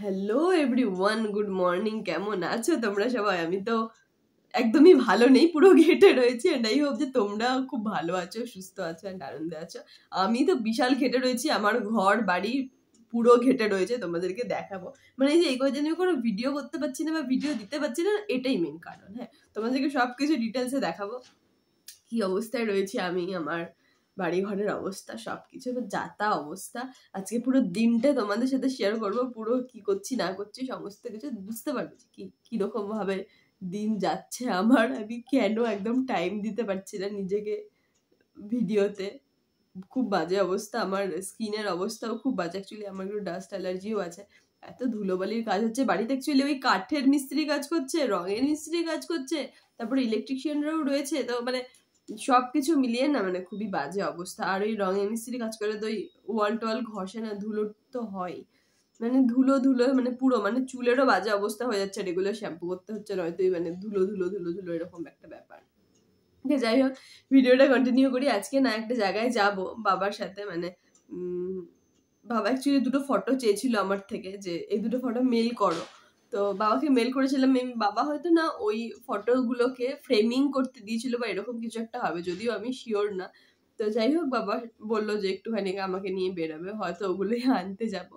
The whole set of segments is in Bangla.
hello everyone good morning কেমন আছো তোমরা সবাই আমি তো একদমই ভালো নেই পুরো ঘেটে রয়েছি অ্যান্ড আই হোপ যে তোমরা খুব ভালো আছো সুস্থ আছো অ্যান্ড আনন্দে আছো আমি তো বিশাল ঘেটে রয়েছি আমার ঘর বাড়ি পুরো ঘেটে রয়েছে তোমাদেরকে দেখাবো মানে এই যে এই কয়েকদিন কোনো ভিডিও করতে পারছি না বা ভিডিও দিতে পারছি না এটাই মেন কারণ হ্যাঁ তোমাদেরকে সব কিছু ডিটেলসে দেখাবো কি অবস্থায় রয়েছে আমি আমার বাড়ি ঘরের অবস্থা সব কিছু যাতা অবস্থা আজকে পুরো দিনটা তোমাদের সাথে শেয়ার করবো পুরো কি করছি না করছি সমস্ত কিছু বুঝতে পারছি কি কীরকমভাবে দিন যাচ্ছে আমার আমি কেন একদম টাইম দিতে পারছি না নিজেকে ভিডিওতে খুব বাজে অবস্থা আমার স্কিনের অবস্থাও খুব বাজে অ্যাকচুয়ালি আমার একটু ডাস্ট অ্যালার্জিও আছে এত ধুলোবালির কাজ হচ্ছে বাড়িতে অ্যাকচুয়ালি ওই কাঠের মিস্ত্রি কাজ করছে রঙের মিস্ত্রি কাজ করছে তারপরে ইলেকট্রিশিয়ানরাও রয়েছে তো মানে সবকিছু মিলিয়ে না মানে খুবই বাজে অবস্থা আর ওই রং মিস্ত্রি কাজ করে তো ওই ওয়াল টোয়াল ঘষে না ধুলো তো হয় মানে ধুলো ধুলো মানে পুরো মানে চুলেরও বাজে অবস্থা হয়ে যাচ্ছে রেগুলার শ্যাম্পু করতে হচ্ছে নয়তোই মানে ধুলো ধুলো ধুলো ধুলো এরকম একটা ব্যাপার যাই হোক ভিডিওটা কন্টিনিউ করি আজকে না একটা জায়গায় যাব বাবার সাথে মানে বাবা অ্যাকচুয়ালি দুটো ফটো চেয়েছিল আমার থেকে যে এই দুটো ফটো মেল করো তো বাবাকে মেল করেছিলাম বাবা হয়তো না ওই ফটোগুলোকে ফ্রেমিং করতে দিয়েছিল বা এরকম কিছু একটা হবে যদিও আমি শিওর না তো যাই হোক বাবা বললো যে একটুখানি আমাকে নিয়ে বেরোবে হয়তো ওগুলোই আনতে যাবো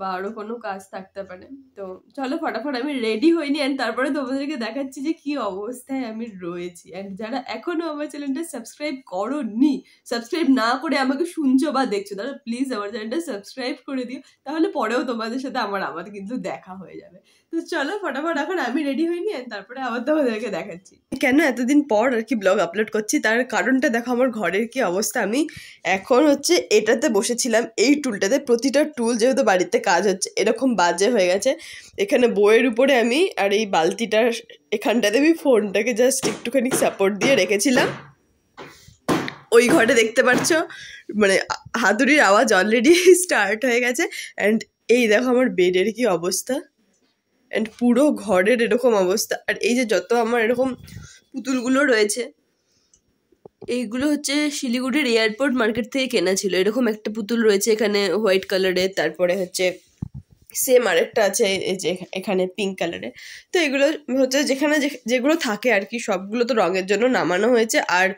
বা আরও কোনো কাজ থাকতে পারে তো চলো ফটাফট আমি রেডি হইনি অ্যান্ড তারপরে তোমাদেরকে দেখাচ্ছি যে কি অবস্থায় আমি রয়েছি অ্যান্ড যারা এখনও আমার চ্যানেলটা সাবস্ক্রাইব করো নি সাবস্ক্রাইব না করে আমাকে শুনছো বা দেখছো তাহলে প্লিজ আমার চ্যানেলটা সাবস্ক্রাইব করে দিও তাহলে পরেও তোমাদের সাথে আমার আমার কিন্তু দেখা হয়ে যাবে তো চলো ফটাফট এখন আমি রেডি হইনি অ্যান্ড তারপরে আবার তোমাদেরকে দেখাচ্ছি কেন এতদিন পর আর কি ব্লগ আপলোড করছি তার কারণটা দেখো আমার ঘরের কি অবস্থা আমি এখন হচ্ছে এটাতে বসেছিলাম এই টুলটাতে প্রতিটা টুল যেহেতু বাড়িতে হাতে কাজ হচ্ছে এরকম বাজে হয়ে গেছে এখানে বইয়ের উপরে আমি আর এই বালতিটার এখানটাতে আমি ফোনটাকে জাস্ট একটুখানি সাপোর্ট দিয়ে রেখেছিলাম ওই ঘরে দেখতে পাচ্ছ মানে হাতুড়ির আওয়াজ অলরেডি স্টার্ট হয়ে গেছে অ্যান্ড এই দেখো আমার বেডের কি অবস্থা অ্যান্ড পুরো ঘরের এরকম অবস্থা আর এই যে যত আমার এরকম পুতুলগুলো রয়েছে এইগুলো হচ্ছে শিলিগুড়ির এয়ারপোর্ট মার্কেট থেকে কেনা ছিল এরকম একটা পুতুল রয়েছে এখানে হোয়াইট কালারের তারপরে হচ্ছে সেম আরেকটা আছে যে এখানে পিঙ্ক কালারে তো এগুলো হচ্ছে যেখানে যেগুলো থাকে আর কি সবগুলো তো রঙের জন্য নামানো হয়েছে আর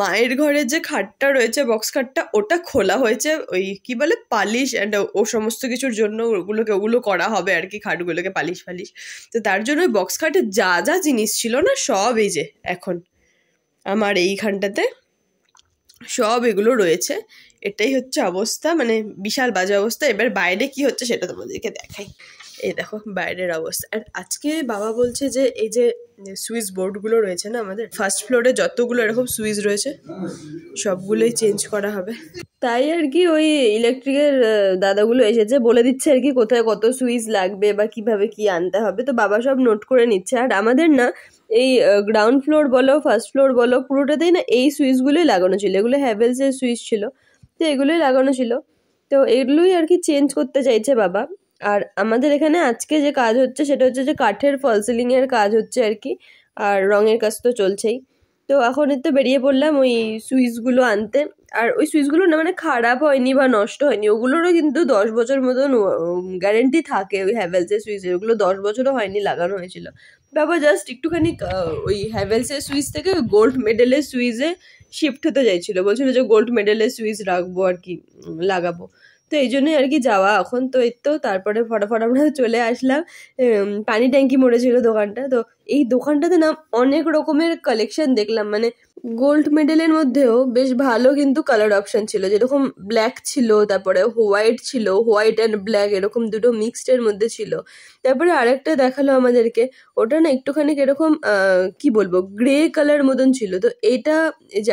মায়ের ঘরে যে খাটটা রয়েছে বক্স খাটটা ওটা খোলা হয়েছে ওই কি বলে পালিশ অ্যান্ড ও সমস্ত কিছুর জন্য ওগুলোকে ওগুলো করা হবে আর কি খাটগুলোকে পালিশ ফালিশ তো তার জন্য ওই বক্স খাটে যা যা জিনিস ছিল না সব এই যে এখন আমার এইখানটাতে সব এগুলো রয়েছে এটাই হচ্ছে অবস্থা মানে বিশাল বাজে অবস্থা এবার বাইরে কি হচ্ছে সেটা তোমাদেরকে দেখাই এই দেখো বাইরের অবস্থা আর আজকে বাবা বলছে যে এই যে সুইচ বোর্ডগুলো রয়েছে না আমাদের ফার্স্ট ফ্লোরে যতগুলো এরকম সুইচ রয়েছে সবগুলোই চেঞ্জ করা হবে তাই আর কি ওই ইলেকট্রিকের দাদাগুলো এসেছে বলে দিচ্ছে আর কি কোথায় কত সুইচ লাগবে বা কিভাবে কি আনতে হবে তো বাবা সব নোট করে নিচ্ছে আর আমাদের না এই গ্রাউন্ড ফ্লোর বলো ফার্স্ট ফ্লোর বলো পুরোটাতেই না এই সুইচগুলোই লাগানো ছিল এগুলো হ্যাভেলসের সুইচ ছিল তো এগুলোই লাগানো ছিল তো এগুলোই আর কি চেঞ্জ করতে চাইছে বাবা আর আমাদের এখানে আজকে যে কাজ হচ্ছে সেটা হচ্ছে যে কাঠের ফল সিলিংয়ের কাজ হচ্ছে আর কি আর রঙের কাজ তো চলছেই তো এখন তো বেরিয়ে পড়লাম ওই সুইচগুলো আনতে আর ওই সুইচগুলো না মানে খারাপ হয়নি বা নষ্ট হয়নি ওগুলোরও কিন্তু দশ বছর মতন গ্যারেন্টি থাকে ওই হ্যাভেলসের সুইচের ওগুলো দশ বছরও হয়নি লাগানো হয়েছিল বাবা জাস্ট একটুখানি ওই হ্যাভেলসের সুইচ থেকে গোল্ড মেডেলের সুইচে শিফট হতে চাইছিলো বলছিল যে গোল্ড মেডেলের সুইচ রাখবো আর কি লাগাবো তো এই জন্যই আর কি যাওয়া এখন তো এই তো তারপরে ফটাফট আমরা চলে আসলাম পানি ট্যাঙ্কি মরেছিল দোকানটা তো এই দোকানটাতে না অনেক রকমের কালেকশন দেখলাম মানে গোল্ড মেডেলের মধ্যেও বেশ ভালো কিন্তু কালার অপশন ছিল যেরকম ব্ল্যাক ছিল তারপরে হোয়াইট ছিল হোয়াইট অ্যান্ড ব্ল্যাক এরকম দুটো মিক্সডের মধ্যে ছিল তারপরে আরেকটা দেখালো আমাদেরকে ওটা না একটুখানি এরকম কি বলবো গ্রে কালার মতন ছিল তো এটা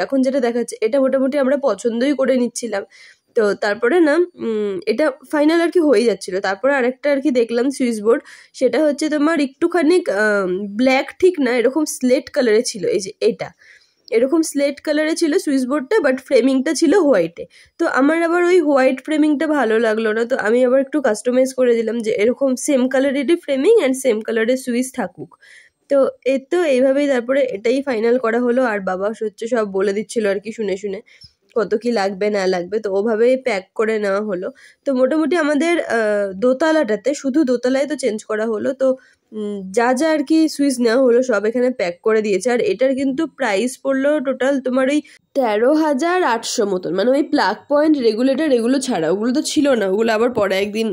এখন যেটা দেখাচ্ছে এটা মোটামুটি আমরা পছন্দই করে নিচ্ছিলাম তো তারপরে না এটা ফাইনাল আর কি হয়ে যাচ্ছিলো তারপরে আরেকটা আর কি দেখলাম সুইচ বোর্ড সেটা হচ্ছে তোমার একটুখানি ব্ল্যাক ঠিক না এরকম স্লেট কালারে ছিল এই যে এটা এরকম স্লেট কালারে ছিল সুইচ বোর্ডটা বাট ফ্রেমিংটা ছিল হোয়াইটে তো আমার আবার ওই হোয়াইট ফ্রেমিংটা ভালো লাগলো না তো আমি আবার একটু কাস্টমাইজ করে দিলাম যে এরকম সেম কালারেরই ফ্রেমিং অ্যান্ড সেম কালারের সুইচ থাকুক তো এর তো এইভাবেই তারপরে এটাই ফাইনাল করা হলো আর বাবা হচ্ছে সব বলে দিচ্ছিলো আর কি শুনে শুনে কত কি লাগবে না লাগবে তো ওভাবেই প্যাক করে নেওয়া হলো তো মোটামুটি আমাদের দোতলাটাতে শুধু দোতলায় তো চেঞ্জ করা হলো তো যা যা আর কি সুইচ নেওয়া হলো সব এখানে প্যাক করে দিয়েছে আর এটার কিন্তু প্রাইস পড়লো টোটাল তোমার ওই তেরো হাজার আটশো মতন মানে ওই প্লাগ পয়েন্ট রেগুলেটর এগুলো ছাড়া ওগুলো তো ছিল না ওগুলো আবার পরে একদিন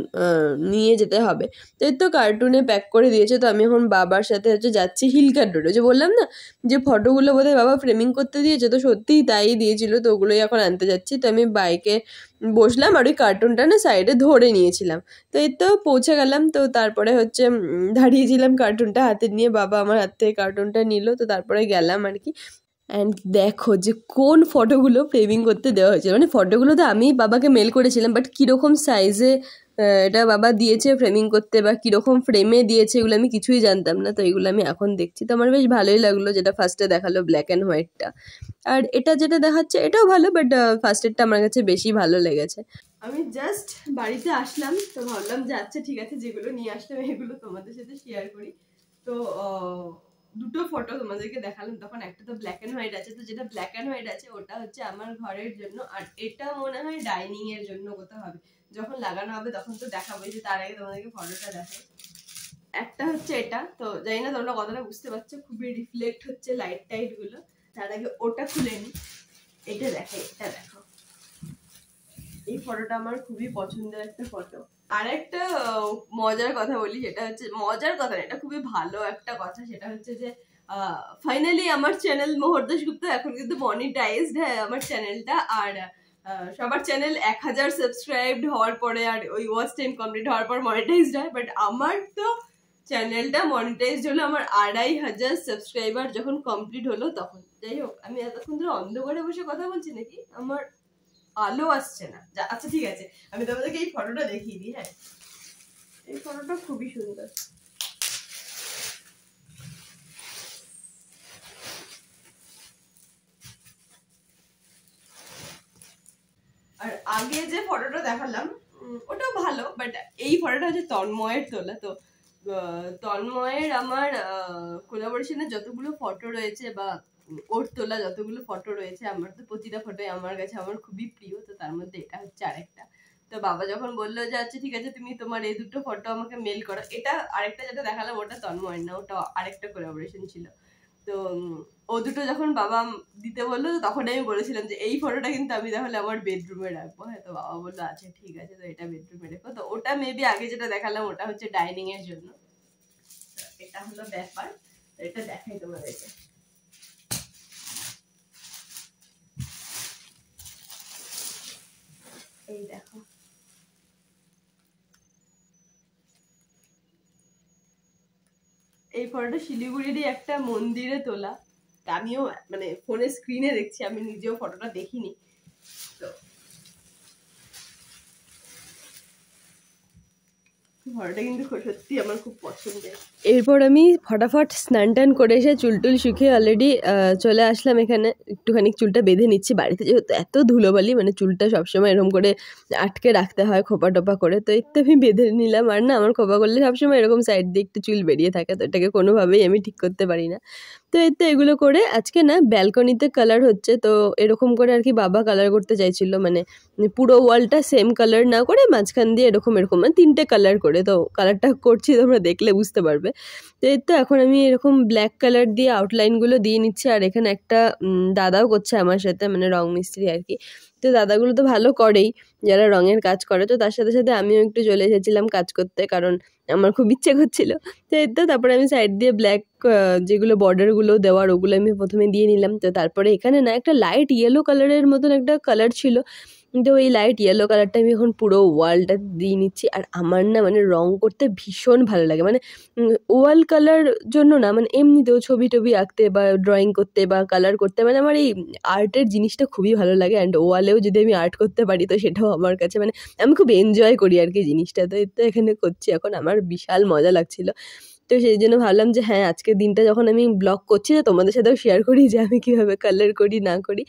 নিয়ে যেতে হবে তো এই তো কার্টুনে প্যাক করে দিয়েছে তো আমি এখন বাবার সাথে হচ্ছে যাচ্ছি হিলকার রোডে যে বললাম না যে ফটোগুলো বোধহয় বাবা ফ্রেমিং করতে দিয়েছে তো সত্যিই তাই দিয়েছিল তো ওগুলোই এখন আনতে যাচ্ছি তো আমি বাইকে বসলাম আর ওই কার্টুনটা না সাইডে ধরে নিয়েছিলাম তো এই তো পৌঁছে গেলাম তো তারপরে হচ্ছে দাঁড়িয়েছিলাম কার্টুনটা হাতে নিয়ে বাবা আমার হাত থেকে কার্টুনটা নিল তো তারপরে গেলাম আর কি অ্যান্ড দেখো যে কোন ফটোগুলো ফ্রেমিং করতে দেওয়া হয়েছিল মানে ফটোগুলো তো আমি বাবাকে মেল করেছিলাম বাট কীরকম সাইজে এটা বাবা দিয়েছে ফ্রেমিং করতে বা কীরকম ফ্রেমে দিয়েছে এগুলো আমি কিছুই জানতাম না তো এগুলো আমি এখন দেখছি তো আমার বেশ ভালোই লাগলো যেটা ফার্স্টে দেখালো ব্ল্যাক অ্যান্ড হোয়াইটটা আর এটা যেটা দেখাচ্ছে এটাও ভালো বাট ফার্স্টেরটা আমার কাছে বেশি ভালো লেগেছে আমি জাস্ট বাড়িতে আসলাম তো ভাবলাম যে আচ্ছা ঠিক আছে যেগুলো নিয়ে আসলাম এগুলো তোমাদের সাথে শেয়ার করি তো দুটো ফটো তোমাদেরকে দেখালাম তখন একটা তো ব্ল্যাক অ্যান্ড হোয়াইট আছে তো যেটা ব্ল্যাক অ্যান্ড হোয়াইট আছে ওটা হচ্ছে আমার ঘরের জন্য আর এটা মনে হয় ডাইনিং এর জন্য কোথাও হবে যখন লাগানো হবে তখন তো দেখাবো যে তার আগে তোমাদেরকে ফটোটা দেখাই একটা হচ্ছে এটা তো জানি না তোমরা কতটা বুঝতে পারছো খুবই রিফ্লেক্ট হচ্ছে লাইট টাইট গুলো তার আগে ওটা খুলে নি এটা দেখো এটা দেখো এই ফটোটা আমার খুবই পছন্দের একটা ফটো আর একটা মজার কথা বলি সেটা হচ্ছে মজার কথা এটা খুবই ভালো একটা কথা সেটা হচ্ছে যে ফাইনালি আমার চ্যানেল মোহর গুপ্ত এখন কিন্তু মনিটাইজড হ্যাঁ আমার চ্যানেলটা আর সবার চ্যানেল এক হাজার সাবস্ক্রাইবড হওয়ার পরে আর ওই ওয়াচ টাইম কমপ্লিট হওয়ার পর মনিটাইজড হয় বাট আমার তো চ্যানেলটা মনিটাইজড হলো আমার আড়াই হাজার সাবস্ক্রাইবার যখন কমপ্লিট হলো তখন যাই হোক আমি এতক্ষণ ধরে অন্ধকারে বসে কথা বলছি নাকি আমার আলো আসছে না আচ্ছা ঠিক আছে আমি তোমাদেরকে এই ফটোটা দেখিয়ে দিই হ্যাঁ এই ফটোটা খুবই সুন্দর আর আগে যে ফটোটা দেখালাম ওটাও ভালো বাট এই ফটোটা হচ্ছে তন্ময়ের তোলা তো তন্ময়ের আমার কোলাবোরেশনের যতগুলো ফটো রয়েছে বা ওর তোলা যতগুলো ফটো রয়েছে আমার তো প্রতিটা ফটোই আমার কাছে আমার খুবই প্রিয় তো তার মধ্যে এটা হচ্ছে আরেকটা তো বাবা যখন বললো যে আচ্ছা ঠিক আছে তুমি তোমার এই দুটো ফটো আমাকে মেল করো এটা আরেকটা যেটা দেখালাম ওটা তন্ময় না ওটা আরেকটা কোলাবোরেশন ছিল তো ও দুটো যখন বাবা দিতে বললো তখন আমি বলেছিলাম যে এই ফটোটা কিন্তু আমি তাহলে আমার বেডরুমে রাখবো হ্যাঁ তো বাবা বললো আচ্ছা ঠিক আছে তো এটা বেডরুমে রেখো তো ওটা মেবি আগে যেটা দেখালাম ওটা হচ্ছে ডাইনিং এর জন্য এটা হলো ব্যাপার এটা দেখাই তোমাদেরকে এই দেখো এই ফটোটা শিলিগুড়িরই একটা মন্দিরে তোলা আমিও মানে ফোনের স্ক্রিনে দেখছি আমি নিজেও ফটোটা দেখিনি তো আমার খুব এরপর আমি ফটাফট স্নান টান করে এসে চুল টুল শুকিয়ে অলরেডি চলে আসলাম এখানে একটুখানি চুলটা বেঁধে নিচ্ছি বাড়িতে যেহেতু এত ধুলোবালি মানে চুলটা সবসময় এরকম করে আটকে রাখতে হয় খোপা টোপা করে তো একটু আমি বেঁধে নিলাম আর না আমার খোপা করলে সবসময় এরকম সাইড দিয়ে একটু চুল বেরিয়ে থাকে তো এটাকে কোনোভাবেই আমি ঠিক করতে পারি না তো এতে এগুলো করে আজকে না ব্যালকনিতে কালার হচ্ছে তো এরকম করে আর কি বাবা কালার করতে চাইছিল মানে পুরো ওয়ালটা সেম কালার না করে মাঝখান দিয়ে এরকম এরকম মানে তিনটে কালার করে করে তো কালারটা করছি তোমরা দেখলে বুঝতে পারবে তো এই তো এখন আমি এরকম ব্ল্যাক কালার দিয়ে আউটলাইনগুলো দিয়ে নিচ্ছি আর এখানে একটা দাদাও করছে আমার সাথে মানে রং মিস্ত্রি আর কি তো দাদাগুলো তো ভালো করেই যারা রঙের কাজ করে তো তার সাথে সাথে আমিও একটু চলে এসেছিলাম কাজ করতে কারণ আমার খুব ইচ্ছে করছিল তো এই তো তারপরে আমি সাইড দিয়ে ব্ল্যাক যেগুলো বর্ডারগুলো দেওয়ার ওগুলো আমি প্রথমে দিয়ে নিলাম তো তারপরে এখানে না একটা লাইট ইয়েলো কালারের মতন একটা কালার ছিল কিন্তু এই লাইট ইয়েলো কালারটা আমি এখন পুরো ওয়ালটা দিয়ে নিচ্ছি আর আমার না মানে রং করতে ভীষণ ভালো লাগে মানে ওয়াল কালার জন্য না মানে এমনিতেও ছবি টবি আঁকতে বা ড্রয়িং করতে বা কালার করতে মানে আমার এই আর্টের জিনিসটা খুবই ভালো লাগে অ্যান্ড ওয়ালেও যদি আমি আর্ট করতে পারি তো সেটাও আমার কাছে মানে আমি খুব এনজয় করি আর কি জিনিসটা তো তো এখানে করছি এখন আমার বিশাল মজা লাগছিলো তো সেই জন্য ভাবলাম যে হ্যাঁ আজকের দিনটা যখন আমি ব্লগ করছি তো তোমাদের সাথেও শেয়ার করি যে আমি কীভাবে কালার করি না করি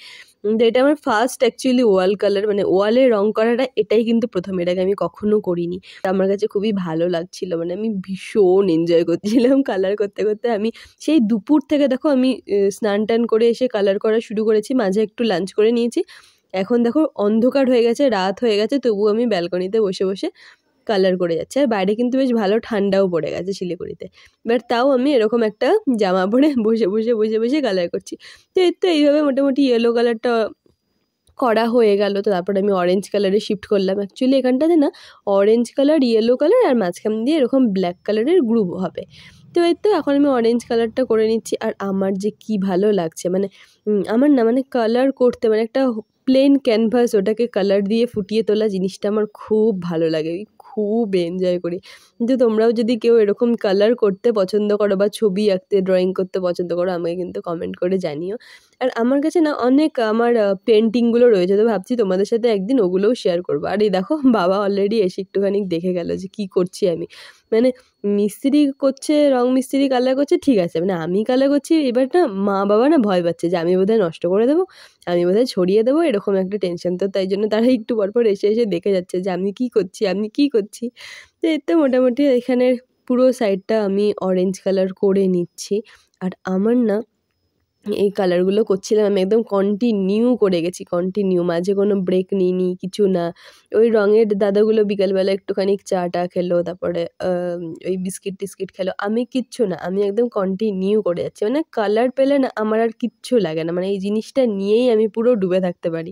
এটা আমার ফার্স্ট অ্যাকচুয়ালি ওয়াল কালার মানে ওয়ালে রং করাটা এটাই কিন্তু প্রথম এটাকে আমি কখনো করিনি আমার কাছে খুবই ভালো লাগছিল মানে আমি ভীষণ এনজয় করছিলাম কালার করতে করতে আমি সেই দুপুর থেকে দেখো আমি স্নান টান করে এসে কালার করা শুরু করেছি মাঝে একটু লাঞ্চ করে নিয়েছি এখন দেখো অন্ধকার হয়ে গেছে রাত হয়ে গেছে তবু আমি ব্যালকনিতে বসে বসে কালার করে যাচ্ছে আর বাইরে কিন্তু বেশ ভালো ঠান্ডাও পড়ে গেছে শিলিগুড়িতে বাট তাও আমি এরকম একটা জামা পরে বসে বসে বসে বসে কালার করছি তো এর তো এইভাবে মোটামুটি ইয়েলো কালারটা করা হয়ে গেল তো তারপরে আমি অরেঞ্জ কালারে শিফট করলাম অ্যাকচুয়ালি এখানটাতে না অরেঞ্জ কালার ইয়েলো কালার আর মাঝখান দিয়ে এরকম ব্ল্যাক কালারের গ্রুপ হবে তো এর তো এখন আমি অরেঞ্জ কালারটা করে নিচ্ছি আর আমার যে কি ভালো লাগছে মানে আমার না মানে কালার করতে মানে একটা প্লেন ক্যানভাস ওটাকে কালার দিয়ে ফুটিয়ে তোলা জিনিসটা আমার খুব ভালো লাগে খুব এনজয় করি কিন্তু তোমরাও যদি কেউ এরকম কালার করতে পছন্দ করো বা ছবি আঁকতে ড্রয়িং করতে পছন্দ করো আমাকে কিন্তু কমেন্ট করে জানিও আর আমার কাছে না অনেক আমার পেন্টিংগুলো রয়েছে তো ভাবছি তোমাদের সাথে একদিন ওগুলোও শেয়ার করবো আর এই দেখো বাবা অলরেডি এসে একটুখানি দেখে গেল যে কি করছি আমি মানে মিস্ত্রি করছে রং মিস্ত্রি কালার করছে ঠিক আছে মানে আমি কালার করছি এবার না মা বাবা না ভয় পাচ্ছে যে আমি বোধহয় নষ্ট করে দেবো আমি বোধহয় ছড়িয়ে দেবো এরকম একটা টেনশন তো তাই জন্য তারা একটু পরপর এসে এসে দেখে যাচ্ছে যে আমি কি করছি আমি কি করছি তো এতে মোটামুটি এখানের পুরো সাইডটা আমি অরেঞ্জ কালার করে নিচ্ছি আর আমার না এই কালারগুলো করছিলাম আমি একদম কন্টিনিউ করে গেছি কন্টিনিউ মাঝে কোনো ব্রেক নিইনি কিছু না ওই রঙের দাদাগুলো বিকালবেলা একটুখানি চা টা খেলো তারপরে ওই বিস্কিট টিস্কিট খেলো আমি কিচ্ছু না আমি একদম কন্টিনিউ করে যাচ্ছি মানে কালার পেলে না আমার আর কিচ্ছু লাগে না মানে এই জিনিসটা নিয়েই আমি পুরো ডুবে থাকতে পারি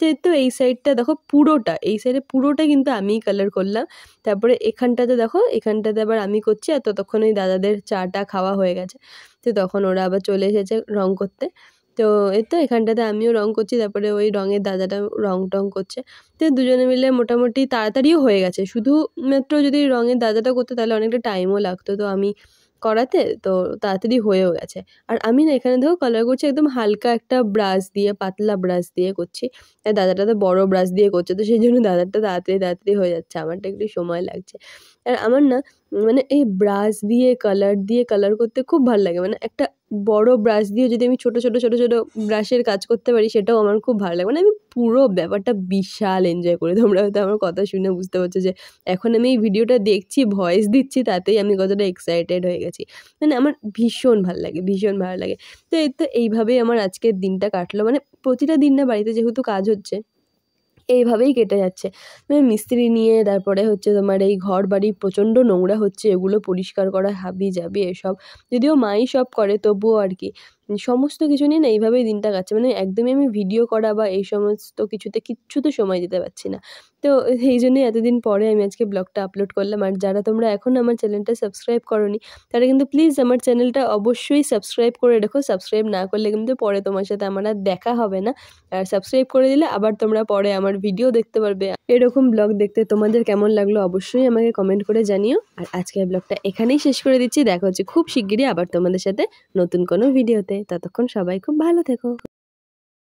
যেহেতু এই সাইডটা দেখো পুরোটা এই সাইডে পুরোটা কিন্তু আমিই কালার করলাম তারপরে এখানটাতে দেখো এখানটাতে আবার আমি করছি আর ততক্ষণ ওই দাদাদের চাটা খাওয়া হয়ে গেছে তো তখন ওরা আবার চলে এসেছে রং করতে তো এই তো এখানটাতে আমিও রং করছি তারপরে ওই রঙের দাদাটা রং টং করছে তো দুজনে মিলে মোটামুটি তাড়াতাড়িও হয়ে গেছে শুধু মাত্র যদি রঙের দাদাটা করতে তাহলে অনেকটা টাইমও লাগতো তো আমি করাতে তো তাড়াতাড়ি হয়েও গেছে আর আমি না এখানে ধরো কালার করছি একদম হালকা একটা ব্রাশ দিয়ে পাতলা ব্রাশ দিয়ে করছি আর দাদাটা তো বড়ো ব্রাশ দিয়ে করছে তো সেই জন্য দাদারটা তাড়াতাড়ি তাড়াতাড়ি হয়ে যাচ্ছে আমারটা একটু সময় লাগছে আর আমার না মানে এই ব্রাশ দিয়ে কালার দিয়ে কালার করতে খুব ভালো লাগে মানে একটা বড় ব্রাশ দিয়ে যদি আমি ছোটো ছোটো ছোটো ছোটো ব্রাশের কাজ করতে পারি সেটাও আমার খুব ভালো লাগে মানে আমি পুরো ব্যাপারটা বিশাল এনজয় করি তোমরা হয়তো আমার কথা শুনে বুঝতে পারছো যে এখন আমি এই ভিডিওটা দেখছি ভয়েস দিচ্ছি তাতেই আমি কতটা এক্সাইটেড হয়ে গেছি মানে আমার ভীষণ ভালো লাগে ভীষণ ভালো লাগে তো এই তো এইভাবেই আমার আজকের দিনটা কাটলো মানে প্রতিটা দিন না বাড়িতে যেহেতু কাজ হচ্ছে এইভাবেই কেটে যাচ্ছে মানে মিস্ত্রি নিয়ে তারপরে হচ্ছে তোমার এই ঘর বাড়ি প্রচণ্ড নোংরা হচ্ছে এগুলো পরিষ্কার করা হাবি যাবি এসব যদিও মাই সব করে তবুও আর কি সমস্ত কিছু নিয়ে না এইভাবেই দিনটা কাটছে মানে একদমই আমি ভিডিও করা বা এই সমস্ত কিছুতে কিচ্ছুতে সময় দিতে পারছি না তো সেই জন্যই এতদিন পরে আমি আজকে ব্লগটা আপলোড করলাম আর যারা তোমরা এখন আমার চ্যানেলটা সাবস্ক্রাইব করনি তারা কিন্তু প্লিজ আমার চ্যানেলটা অবশ্যই সাবস্ক্রাইব করে রেখো সাবস্ক্রাইব না করলে কিন্তু পরে তোমার সাথে আমার আর দেখা হবে না আর সাবস্ক্রাইব করে দিলে আবার তোমরা পরে আমার ভিডিও দেখতে পারবে এরকম ব্লগ দেখতে তোমাদের কেমন লাগলো অবশ্যই আমাকে কমেন্ট করে জানিও আর আজকের ব্লগটা এখানেই শেষ করে দিচ্ছি দেখা হচ্ছে খুব শিগগিরই আবার তোমাদের সাথে নতুন কোনো ভিডিওতে ততক্ষণ সবাই খুব ভালো থেকো